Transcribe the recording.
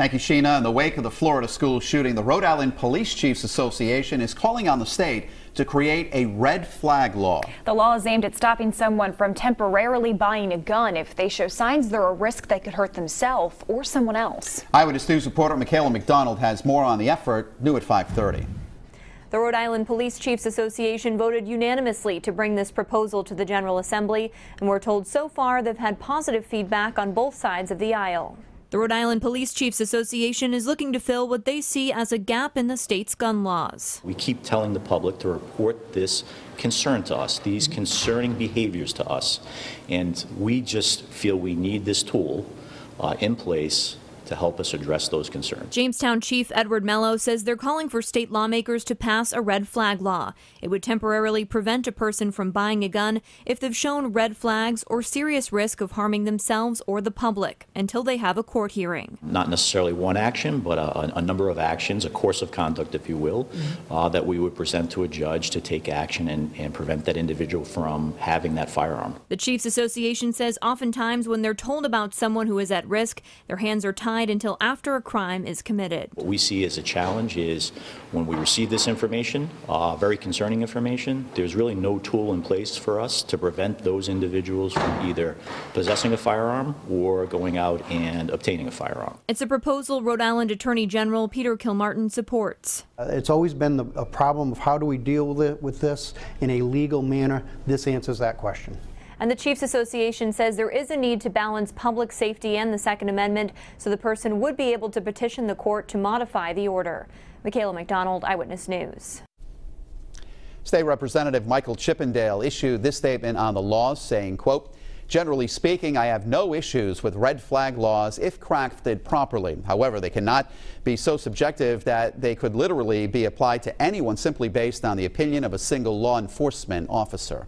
Thank you, Sheena. In the wake of the Florida school shooting, the Rhode Island Police Chiefs Association is calling on the state to create a red flag law. The law is aimed at stopping someone from temporarily buying a gun if they show signs they're a risk they could hurt themselves or someone else. Eyewitness News reporter Michaela McDonald has more on the effort, new at 530. The Rhode Island Police Chiefs Association voted unanimously to bring this proposal to the General Assembly, and we're told so far they've had positive feedback on both sides of the aisle. The Rhode Island Police Chiefs Association is looking to fill what they see as a gap in the state's gun laws. We keep telling the public to report this concern to us, these concerning behaviors to us. And we just feel we need this tool uh, in place to help us address those concerns. Jamestown Chief Edward Mello says they're calling for state lawmakers to pass a red flag law. It would temporarily prevent a person from buying a gun if they've shown red flags or serious risk of harming themselves or the public until they have a court hearing. Not necessarily one action, but a, a number of actions, a course of conduct, if you will, mm -hmm. uh, that we would present to a judge to take action and, and prevent that individual from having that firearm. The Chiefs Association says oftentimes when they're told about someone who is at risk, their hands are tied until after a crime is committed. What we see as a challenge is when we receive this information, uh, very concerning information, there's really no tool in place for us to prevent those individuals from either possessing a firearm or going out and obtaining a firearm. It's a proposal Rhode Island Attorney General Peter Kilmartin supports. Uh, it's always been the, a problem of how do we deal with, it, with this in a legal manner. This answers that question. And the Chiefs Association says there is a need to balance public safety and the Second Amendment, so the person would be able to petition the court to modify the order. Michaela McDonald, Eyewitness News. State Representative Michael Chippendale issued this statement on the laws saying, quote, Generally speaking, I have no issues with red flag laws if crafted properly. However, they cannot be so subjective that they could literally be applied to anyone simply based on the opinion of a single law enforcement officer.